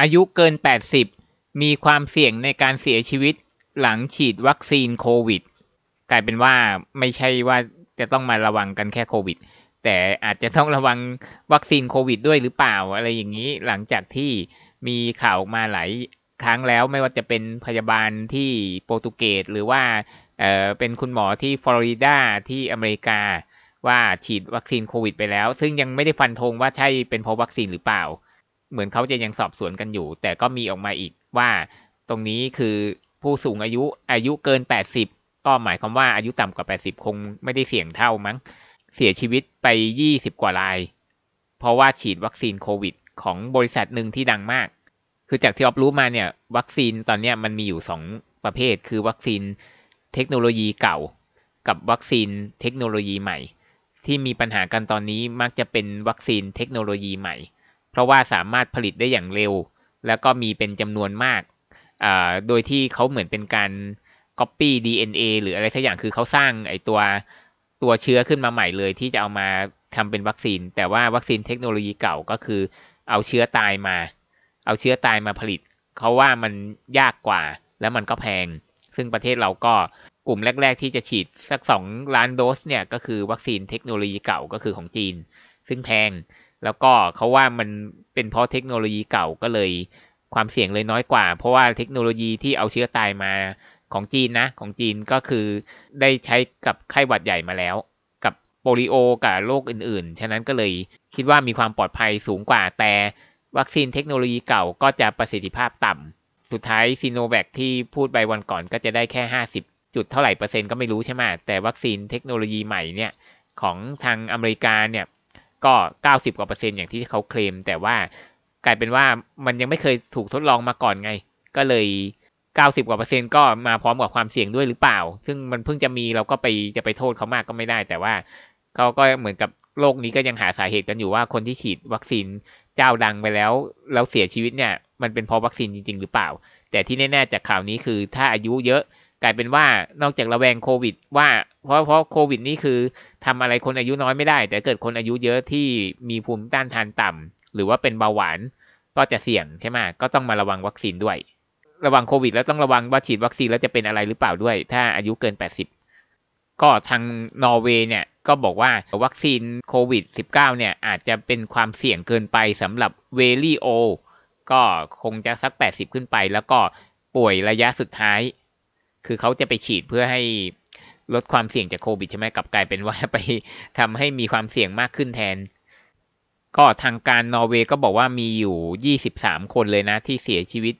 อายุเกิน 80 มีความเสี่ยงในการเสียชีวิตหลังฉีดวัคซีนโควิด กลายเป็นว่าไม่ใช่ว่าจะต้องมาระวังกันแค่โควิด แต่อาจจะต้องระวังวัคซีนโควิดด้วยหรือเปล่า อะไรอย่างนี้หลังจากที่มีข่าวมาหลายครั้งแล้วไม่ว่าจะเป็นพยาบาลที่โปรตุเกสหรือว่าเเป็นคุณหมอที่ฟลอริดาที่อเมริกาว่าฉีดวัคซีนโควิดไปแล้วซึ่งยังไม่ได้ฟันธงว่าใช่เป็นเพราะวัคซีนหรือเปล่าเหมือนเขาจะยังสอบสวนกันอยู่ แต่ก็มีออกมาอีกว่าตรงนี้คือผู้สูงอายุอายุเกิน 80 ก็หมายความว่าอายุต่ำกว่า 80 คงไม่ได้เสี่ยงเท่ามั้งเสียชีวิตไป 20 กว่าราย เพราะว่าฉีดวัคซีนโควิดของบริษัทหนึ่งที่ดังมาก คือจากที่ออบรู้มาเนี่ย วัคซีนตอนนี้มันมีอยู่ 2 ประเภท คือวัคซีนเทคโนโลยีเก่า กับวัคซีนเทคโนโลยีใหม่ ที่มีปัญหากันตอนนี้มักจะเป็นวัคซีนเทคโนโลยีใหม่เพราะว่าสามารถผลิตได้อย่างเร็ว แล้วก็มีเป็นจำนวนมากโดยที่เขาเหมือนเป็นการ Copy DNA หรืออะไรสักอย่างคือเขาสร้างไอตัวตัวเชื้อขึ้นมาใหม่เลย ที่จะเอามาทำเป็นวัคซีน แต่ว่าวัคซีนเทคโนโลยีเก่าก็คือเอาเชื้อตายมา เอาเชื้อตายมาผลิตเขาว่ามันยากกว่าแล้วมันก็แพง ซึ่งประเทศเราก็กลุ่มแรก ๆ ที่จะฉีดสัก2ล้านโดสเนี่ยก็คือ วัคซีนเทคโนโลยีเก่าก็คือของจีน ซึ่งแพงแล้วก็เขาว่ามันเป็นเพราะเทคโนโลยีเก่าก็เลย ความเสี่ยงเลยน้อยกว่า เพราะว่าเทคโนโลยีที่เอาเชื้อตายมาของจีนนะ ของจีนก็คือได้ใช้กับไข้หวัดใหญ่มาแล้ว กับโปลิโอกับโรคอื่นๆ ฉะนั้นก็เลยคิดว่ามีความปลอดภัยสูงกว่า แต่วัคซีนเทคโนโลยีเก่าก็จะประสิทธิภาพต่ำสุดท้ายซีโนแวคที่พูดไปวันก่อนก็จะได้แค่ 50 จุด เท่าไหร่เปอร์เซ็นต์ก็ไม่รู้ใช่ไหมแต่วัคซีนเทคโนโลยีใหม่เนี่ยของทางอเมริกาเนี่ยก็ิบกว่าเปอร์เซ็นต์อย่างที่เขาเคลม แต่ว่ากลายเป็นว่ามันยังไม่เคยถูกทดลองมาก่อนไง ก็เลยเก้าสิบกว่าเปอร์เซ็นต์ก็มาพร้อมกับความเสี่ยงด้วยหรือเปล่า ซึ่งมันเพิ่งจะมีเราก็ไปจะไปโทษเขามากก็ไม่ได้ แต่ว่าเขาก็เหมือนกับโลกนี้ก็ยังหาสาเหตุกันอยู่ว่าคนที่ฉีดวัคซีนเจ้าดังไปแล้ว แล้วเสียชีวิตเนี่ย มันเป็นเพราะวัคซีนจริงๆหรือเปล่า แต่ที่แน่ ๆจากข่าวนี้คือถ้าอายุเยอะกลายเป็นว่านอกจากระแวงโควิด ว่า เพราะเพราะโควิด นี่คือทำอะไรคนอายุน้อยไม่ได้ แต่เกิดคนอายุเยอะที่มีภูมิต้านทานต่ำ หรือว่าเป็นเบาหวาน ก็จะเสี่ยงใช่ไหมก็ต้องมาระวังวัคซีนด้วยระวังโควิดแล้วต้องระวังว่าฉีดวัคซีนแล้วจะเป็นอะไรหรือเปล่าด้วย ถ้าอายุเกิน 80ก็ทางนอร์เวย์เนี่ยก็บอกว่าวัคซีนโควิด -19 เนี่ยอาจจะเป็นความเสี่ยงเกินไปสำหรับเวลีโอก็คงจะสัก 80 ขึ้นไป แล้วก็ป่วยระยะสุดท้ายคือเขาจะไปฉีดเพื่อให้ลดความเสี่ยงจากโควิดใช่ไหมกลับกลายเป็นว่าไปทำให้มีความเสี่ยงมากขึ้นแทน ก็ทางการนอร์เวย์ก็บอกว่ามีอยู่ 23 คนเลยนะ ที่เสียชีวิต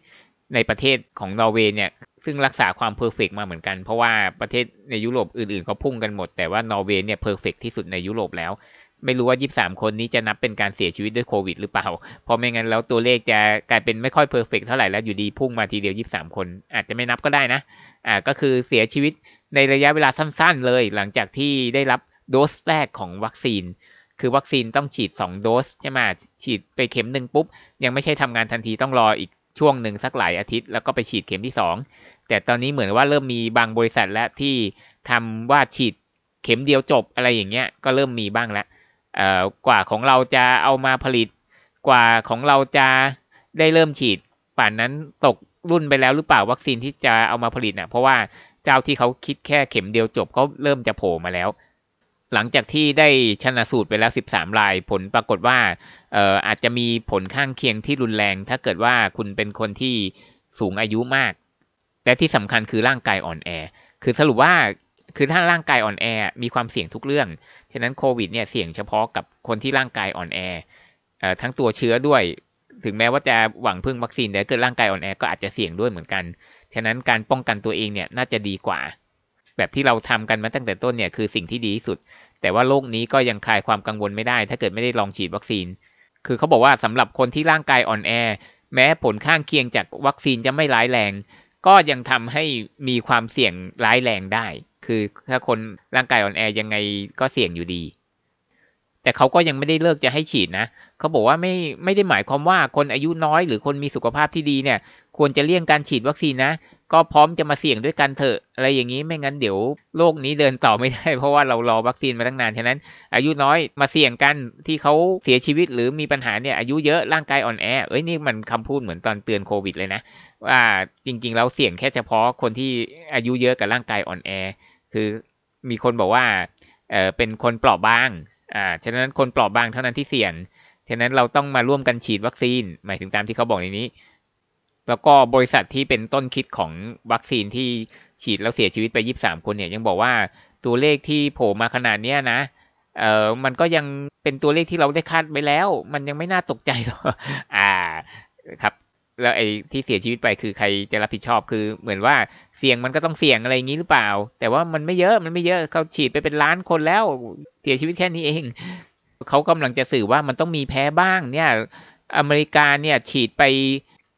ในประเทศของนอร์เวย์เนี่ยซึ่งรักษาความเพอร์เฟกมาเหมือนกัน เพราะว่าประเทศในยุโรปอื่นๆเขาพุ่งกันหมดแต่ว่านอร์เวย์เนี่ย เพอร์เฟกที่สุดในยุโรปแล้วไม่รู้ว่ายีิบสามคนนี้จะนับเป็นการเสียชีวิตด้วยโควิดหรือเปล่า เพราะไม่งั้นแล้วตัวเลขจะกลายเป็นไม่ค่อยเพอร์เฟกเท่าไหร่แล้วอยู่ดีพุ่งมาทีเดียวยีิบสามคน อาจจะไม่นับก็ได้นะ อ่า ก็คือเสียชีวิตในระยะเวลาสั้นๆเลย หลังจากที่ได้รับโดสแรกของวัคซีน คือวัคซีนต้องฉีด 2 โดสใช่ไหมฉีดไปเข็มหนึ่งปุ๊บ ยังไม่ใช่ทำงานทันทีต้องรออีกช่วงหนึ่งสักหลายอาทิตย์ แล้วก็ไปฉีดเข็มที่ 2 แต่ตอนนี้เหมือนว่าเริ่มมีบางบริษัทและที่ทำว่าฉีดเข็มเดียวจบอะไรอย่างเงี้ยก็เริ่มมีบ้างแล้วกว่าของเราจะเอามาผลิตกว่าของเราจะได้เริ่มฉีด ป่านนั้นตกรุ่นไปแล้วหรือเปล่าวัคซีนที่จะเอามาผลิตนะ่ะ เพราะว่าเจ้าที่เขาคิดแค่เข็มเดียวจบก็เริ่มจะโผล่มาแล้ว หลังจากที่ได้ชนะสูตรไปแล้ว13ราย ผลปรากฏว่าอออาจจะมีผลข้างเคียงที่รุนแรง ถ้าเกิดว่าคุณเป็นคนที่สูงอายุมาก และที่สำคัญคือร่างกายอ่อนแอ คือสรุปว่าคือถ้าร่างกายอ่อนแอมีความเสี่ยงทุกเรื่องฉะนั้นโควิด เนี่ยเสี่ยงเฉพาะกับคนที่ร่างกายอ่อนแอทั้งตัวเชื้อด้วย ถึงแม้ว่าจะหวังพึ่งวัคซีนแต่เกิดร่างกายอ่อนแอก็อาจจะเสี่ยงด้วยเหมือนกันฉะนั้นการป้องกันตัวเองเนี่ยน่าจะดีกว่า แบบที่เราทำกันมาตั้งแต่ต้นเนี่ยคือสิ่งที่ดีที่สุด แต่ว่าโรคนี้ก็ยังคลายความกังวลไม่ได้ ถ้าเกิดไม่ได้ลองฉีดวัคซีน คือเขาบอกว่าสำหรับคนที่ร่างกายอ่อนแอ แม้ผลข้างเคียงจากวัคซีนจะไม่ร้ายแรงก็ยังทำให้มีความเสี่ยงร้ายแรงได้ คือถ้าคนร่างกายอ่อนแอยังไงก็เสี่ยงอยู่ดีแต่เขาก็ยังไม่ได้เลิกจะให้ฉีดนะ เขาบอกว่าไม่ไม่ได้หมายความว่าคนอายุน้อยหรือคนมีสุขภาพที่ดีเนี่ยควรจะเลี่ยงการฉีดวัคซีนนะ ก็พร้อมจะมาเสี่ยงด้วยกันเถอะ อะไรอย่างนี้ไม่งั้นเดี๋ยวโลกนี้เดินต่อไม่ได้เพราะว่าเรารอวัคซีนมาตั้งนานฉะนั้นอายุน้อยมาเสี่ยงกันที่เขาเสียชีวิตหรือมีปัญหาเนี่ย อายุเยอะร่างกายอ่อนแอ เอ้ยนี่มันคำพูดเหมือนตอนเตือนโควิดเลยนะว่าจริงๆแล้วเสี่ยงแค่เฉพาะคนที่อายุเยอะกับร่างกายอ่อนแอคือมีคนบอกว่าเออเป็นคนเปราะบางอ่า ฉะนั้นคนเปราะบางเท่านั้นที่เสี่ยงฉะนั้นเราต้องมาร่วมกันฉีดวัคซีน หมายถึงตามที่เขาบอกในนี้ แล้วก็บริษัทที่เป็นต้นคิดของวัคซีนที่ฉีดแล้วเสียชีวิตไปยีิบสามคนเนี่ยยังบอกว่าตัวเลขที่โผล่มาขนาดเนี้ยนะ เออมันก็ยังเป็นตัวเลขที่เราได้คาดไปแล้ว มันยังไม่น่าตกใจหรอกอ่าครับแล้วไอ้ที่เสียชีวิตไปคือใครจะรับผิดชอบคือ เหมือนว่าเสี่ยงมันก็ต้องเสี่ยงอะไรอย่างนี้หรือเปล่า แต่ว่ามันไม่เยอะมันไม่เยอะเขาฉีดไปเป็นล้านคนแล้ว เสียชีวิตแค่นี้เองเขากำลังจะสื่อว่ามันต้องมีแพ้บ้างเนี่ย อเมริกาเนี่ย ฉีดไป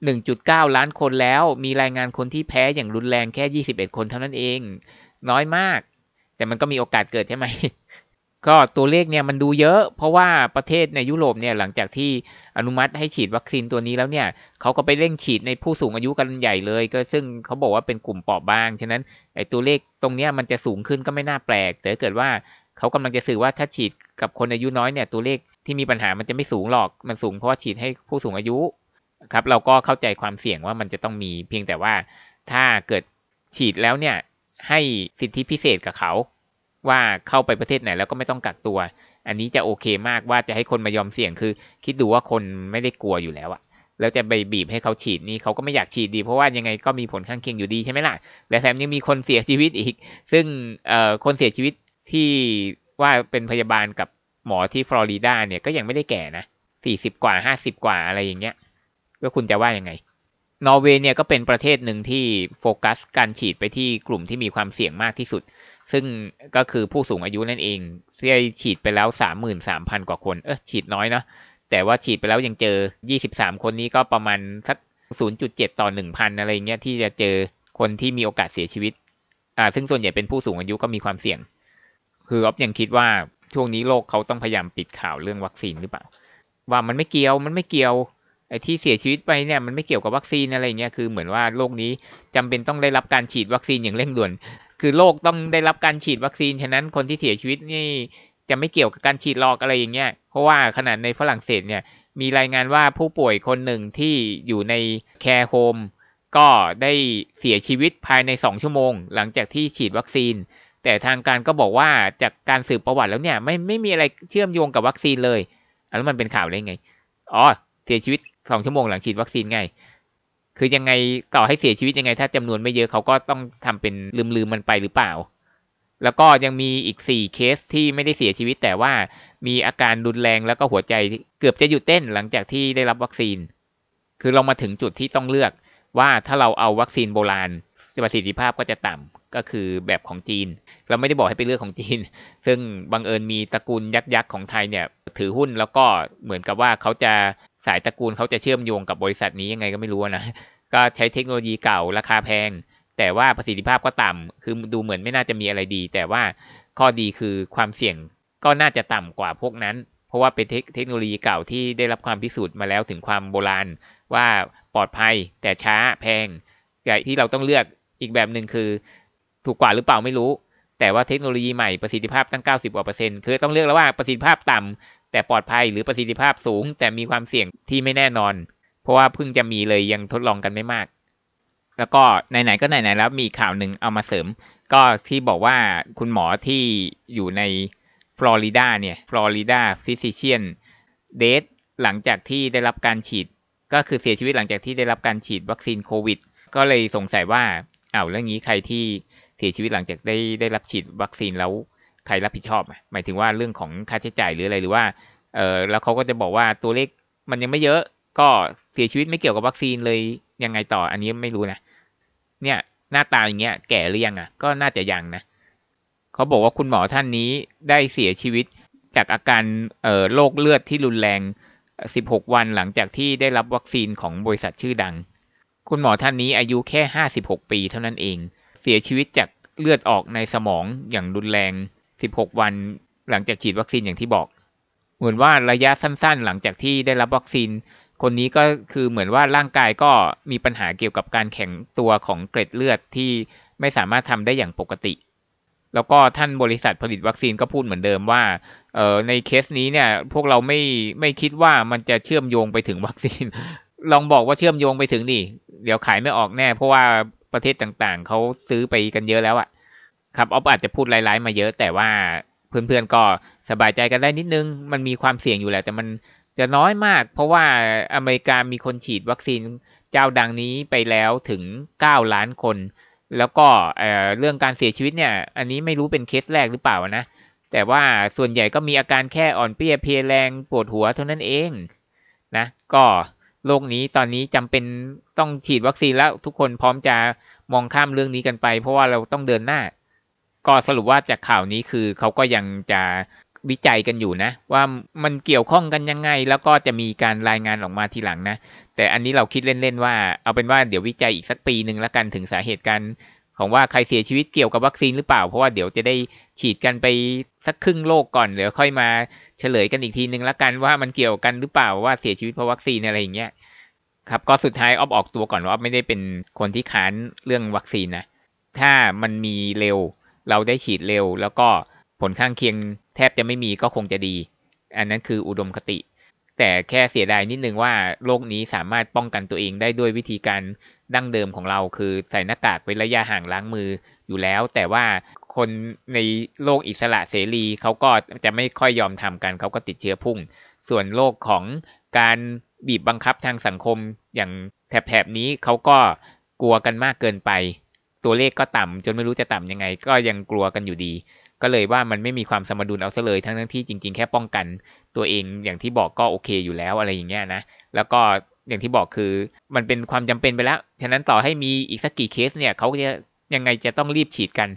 1.9ล้านคนแล้ว มีรายงานคนที่แพ้อย่างรุนแรงแค่21คนเท่านั้นเองน้อยมาก แต่มันก็มีโอกาสเกิดใช่ไหมก็ตัวเลขเนี่ยมันดูเยอะ เพราะว่าประเทศในยุโรปเนี่ยหลังจากที่อนุมัติให้ฉีดวัคซีนตัวนี้แล้วเนี่ยเขาก็ไปเร่งฉีดในผู้สูงอายุกันใหญ่เลย ก็ซึ่งเขาบอกว่าเป็นกลุ่มเปราะบางฉะนั้นไอ้ตัวเลขตรงเนี้ยมันจะสูงขึ้นก็ไม่น่าแปลกแต่เกิดว่าเขากำลังจะสื่อว่าถ้าฉีดกับคนอายุน้อยเนี่ยตัวเลขที่มีปัญหามันจะไม่สูงหรอกมันสูงเพราะว่าฉีดให้ผู้สูงอายุครับเราก็เข้าใจความเสี่ยงว่ามันจะต้องมีเพียงแต่ว่าถ้าเกิดฉีดแล้วเนี่ยให้สิทธิพิเศษกับเขาว่าเข้าไปประเทศไหนแล้วก็ไม่ต้องกักตัว อันนี้จะโอเคมากว่าจะให้คนมายอมเสี่ยงคือ คิดดูว่าคนไม่ได้กลัวอยู่แล้วอะแล้วจะไปบีบให้เขาฉีดนี่เขาก็ไม่อยากฉีดดีเพราะว่ายังไงก็มีผลข้างเคียงอยู่ดีใช่ไหมล่ะและแถมยังมีคนเสียชีวิตอีก ซึ่งคนเสียชีวิตที่ว่าเป็นพยาบาลกับหมอที่ฟลอริดาเนี่ยก็ยังไม่ได้แก่นะสี่สิบกว่าห้าสิบกว่าอะไรอย่างเงี้ยแล้วคุณจะว่ายังไง นอร์เวย์เนี่ยก็เป็นประเทศหนึ่งที่โฟกัส การฉีดไปที่กลุ่มที่มีความเสี่ยงมากที่สุดซึ่งก็คือผู้สูงอายุนั่นเองที่ฉีดไปแล้ว 33,000 กว่าคน เออฉีดน้อยเนาะแต่ว่าฉีดไปแล้วยังเจอ 23 คนนี้ก็ประมาณสัก0.7 ต่อ 1,000อะไรเงี้ยที่จะเจอคนที่มีโอกาสเสียชีวิต อ่า ซึ่งส่วนใหญ่เป็นผู้สูงอายุก็มีความเสี่ยง คืออ๊อฟยังคิดว่าช่วงนี้โลกเขาต้องพยายามปิดข่าวเรื่องวัคซีนหรือเปล่า ว่ามันไม่เกี่ยวมันไม่เกี่ยวไอ้ที่เสียชีวิตไปเนี่ยมันไม่เกี่ยวกับวัคซีนอะไรเงี้ยคือ เหมือนว่าโลกนี้จำเป็นต้องได้รับการฉีดวัคซีนอย่างเร่งด่วนคือโรคต้องได้รับการฉีดวัคซีนฉะนั้นคนที่เสียชีวิตนี่จะไม่เกี่ยวกับการฉีดหลอกอะไรอย่างเงี้ยเพราะว่าขนาดในฝรั่งเศสเนี่ยมีรายงานว่าผู้ป่วยคนหนึ่งที่อยู่ในแคร์โฮมก็ได้เสียชีวิตภายใน 2 ชั่วโมง หลังจากที่ฉีดวัคซีน แต่ทางการก็บอกว่าจากการสืบประวัติแล้วเนี่ยไม่ไม่มีอะไรเชื่อมโยงกับวัคซีนเลย แล้วมันเป็นข่าวได้ไงอ๋อเสียชีวิต2ชั่วโมงหลังฉีดวัคซีนไงคือยังไงต่อให้เสียชีวิตยังไง ถ้า จำนวนไม่เยอะเขาก็ต้องทำเป็นลืมๆมันไปหรือเปล่า แล้วก็ยังมีอีกสี่เคสที่ไม่ได้เสียชีวิต แต่ว่ามีอาการรุนแรงแล้วก็หัวใจเกือบจะหยุดเต้นหลังจากที่ได้รับวัคซีน คือเรามาถึงจุดที่ต้องเลือกว่าถ้าเราเอาวัคซีนโบราณประสิทธิภาพก็จะต่ำก็คือแบบของจีน เราไม่ได้บอกให้ไปเลือกของจีน ซึ่งบังเอิญมีตระกูลยักษ์ๆของไทยเนี่ย ถือหุ้นแล้วก็เหมือนกับว่าเขาจะสายตระกูลเขาจะเชื่อมโยงกับบริษัทนี้ยังไงก็ไม่รู้นะ ก็ใช้เทคโนโลยีเก่าราคาแพง แต่ว่าประสิทธิภาพก็ต่ำ คือดูเหมือนไม่น่าจะมีอะไรดี แต่ว่าข้อดีคือความเสี่ยงก็น่าจะต่ำกว่าพวกนั้น เพราะว่าเป็นเทคโนโลยีเก่าที่ได้รับความพิสูจน์มาแล้วถึงความโบราณ ว่าปลอดภัยแต่ช้าแพงที่เราต้องเลือกอีกแบบหนึ่งคือ ถูกกว่าหรือเปล่าไม่รู้ แต่ว่าเทคโนโลยีใหม่ประสิทธิภาพตั้ง 90%กว่าเปอร์เซ็นต์ คือต้องเลือกแล้วว่าประสิทธิภาพต่ำแต่ปลอดภัยหรือประสิทธิภาพสูง แต่มีความเสี่ยงที่ไม่แน่นอน เพราะว่าเพิ่งจะมีเลยยังทดลองกันไม่มาก แล้วก็ไหนๆก็ไหนๆแล้วมีข่าวหนึ่งเอามาเสริม ก็ที่บอกว่าคุณหมอที่อยู่ในฟลอริดาเนี่ยฟลอริดาฟิสิเชียนเดทหลังจากที่ได้รับการฉีด ก็คือเสียชีวิตหลังจากที่ได้รับการฉีดวัคซีนโควิด ก็เลยสงสัยว่าเอ้าเรื่องนี้ใครที่เสียชีวิตหลังจากได้ได้รับฉีดวัคซีนแล้วใครรับผิดชอบหมายถึงว่าเรื่องของค่าใช้จ่ายหรืออะไรหรือว่า เออแล้วเขาก็จะบอกว่าตัวเลขมันยังไม่เยอะ ก็เสียชีวิตไม่เกี่ยวกับวัคซีนเลยยังไงต่ออันนี้ไม่รู้นะ เนี่ยหน้าตาอย่างเงี้ยแก่หรือยังอ่ะก็น่าจะยังนะเขาบอกว่าคุณหมอท่านนี้ได้เสียชีวิตจากอาการเอ่อโรคเลือดที่รุนแรง 16 วันหลังจากที่ได้รับวัคซีนของบริษัทชื่อดัง คุณหมอท่านนี้อายุแค่ 56 ปีเท่านั้นเอง เสียชีวิตจากเลือดออกในสมองอย่างรุนแรงสิบหกวันหลังจากฉีดวัคซีนอย่างที่บอก เหมือนว่าระยะสั้น ๆ หลังจากที่ได้รับวัคซีนคนนี้ก็คือเหมือนว่าร่างกายก็มีปัญหาเกี่ยวกับการแข็งตัวของเกล็ดเลือดที่ไม่สามารถทำได้อย่างปกติ แล้วก็ท่านบริษัทผลิตวัคซีนก็พูดเหมือนเดิมว่าเออในเคสนี้เนี่ย พวกเราไม่ไม่คิดว่ามันจะเชื่อมโยงไปถึงวัคซีนลองบอกว่าเชื่อมโยงไปถึงนี่เดี๋ยวขายไม่ออกแน่ เพราะว่าประเทศต่างๆเขาซื้อไปกันเยอะแล้วอะครับออฟอาจจะพูดไร้ๆมาเยอะ แต่ว่า เพื่อนๆก็สบายใจกันได้นิดนึง มันมีความเสี่ยงอยู่แหละ แต่มันจะน้อยมากเพราะว่าอเมริกามีคนฉีดวัคซีนเจ้าดังนี้ไปแล้วถึง 9 ล้านคน แล้วก็เเรื่องการเสียชีวิตเนี่ย อันนี้ไม่รู้เป็นเคสแรกหรือเปล่านะแต่ว่าส่วนใหญ่ก็มีอาการแค่อ่อนเปรียเพลียแรงปวดหัวเท่านั้นเองนะ ก็โลกนี้ตอนนี้จำเป็นต้องฉีดวัคซีนแล้วทุกคนพร้อมจะมองข้ามเรื่องนี้กันไป เพราะว่าเราต้องเดินหน้าก็สรุปว่าจากข่าวนี้คือเขาก็ยังจะวิจัยกันอยู่นะ ว่ามันเกี่ยวข้องกันยังไง แล้วก็จะมีการรายงานออกมาทีหลังนะ แต่อันนี้เราคิดเล่นๆว่า เอาเป็นว่าเดี๋ยววิจัยอีกสักปีหนึ่งแล้วกันถึงสาเหตุการของว่าใครเสียชีวิตเกี่ยวกับวัคซีนหรือเปล่า เพราะว่าเดี๋ยวจะได้ฉีดกันไปสักครึ่งโลกก่อนเดี๋ยวค่อยมาเฉลยกันอีกทีหนึ่งแล้วกันว่ามันเกี่ยวกันหรือเปล่าว่าเสียชีวิตเพราะวัคซีนอะไรอย่างเงี้ยครับก็สุดท้ายออฟออกตัวก่อนว่าไม่ได้เป็นคนที่ค้านเรื่องวัคซีนนะถ้ามันมีเร็วเราได้ฉีดเร็วแล้วก็ผลข้างเคียงแทบจะไม่มีก็คงจะดี อันนั้นคืออุดมคติ แต่แค่เสียดายนิดนึงว่าโรคนี้สามารถป้องกันตัวเองได้ด้วยวิธีการดั้งเดิมของเราคือใส่หน้ากากเป็นระยะห่างล้างมืออยู่แล้ว แต่ว่าคนในโลกอิสระเสรีเขาก็จะไม่ค่อยยอมทำกันเขาก็ติดเชื้อพุ่ง ส่วนโลกของการบีบบังคับทางสังคมอย่างแถบๆนี้เขาก็กลัวกันมากเกินไปตัวเลขก็ต่ำ จนไม่รู้จะต่ํำยังไง ก็ยังกลัวกันอยู่ดี ก็เลยว่ามันไม่มีความสมดุลเอาซะเลยทั้งทั้งที่จริงๆแค่ป้องกัน ตัวเองอย่างที่บอกก็โอเคอยู่แล้วอะไรอย่างเงี้ยนะ แล้วก็อย่างที่บอกคือมันเป็นความจำเป็นไปแล้วฉะนั้นต่อให้มีอีกสักกี่เคสเนี่ยเขาจะยังไงจะต้องรีบฉีดกัน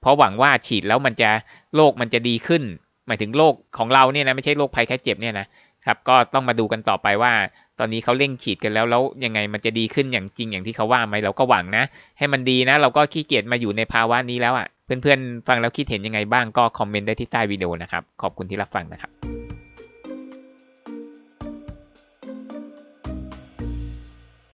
เพราะหวังว่าฉีดแล้วมันจะโรคมันจะดีขึ้น หมายถึงโรคของเราเนี่ยนะไม่ใช่โรคภัยแค่เจ็บเนี่ยนะครับก็ต้องมาดูกันต่อไปว่าตอนนี้เขาเร่งฉีดกันแล้วแล้วยังไงมันจะดีขึ้นอย่างจริงอย่างที่เขาว่าไหมเราก็หวังนะ ให้มันดีนะ เราก็ขี้เกียจมาอยู่ในภาวะนี้แล้วอะ่ะเพื่อนๆ ฟัง แล้วคิดเห็นยังไงบ้างก็คอมเมนต์ได้ที่ใต้วิดีโอนะครับ ขอบคุณที่รับฟังนะครับ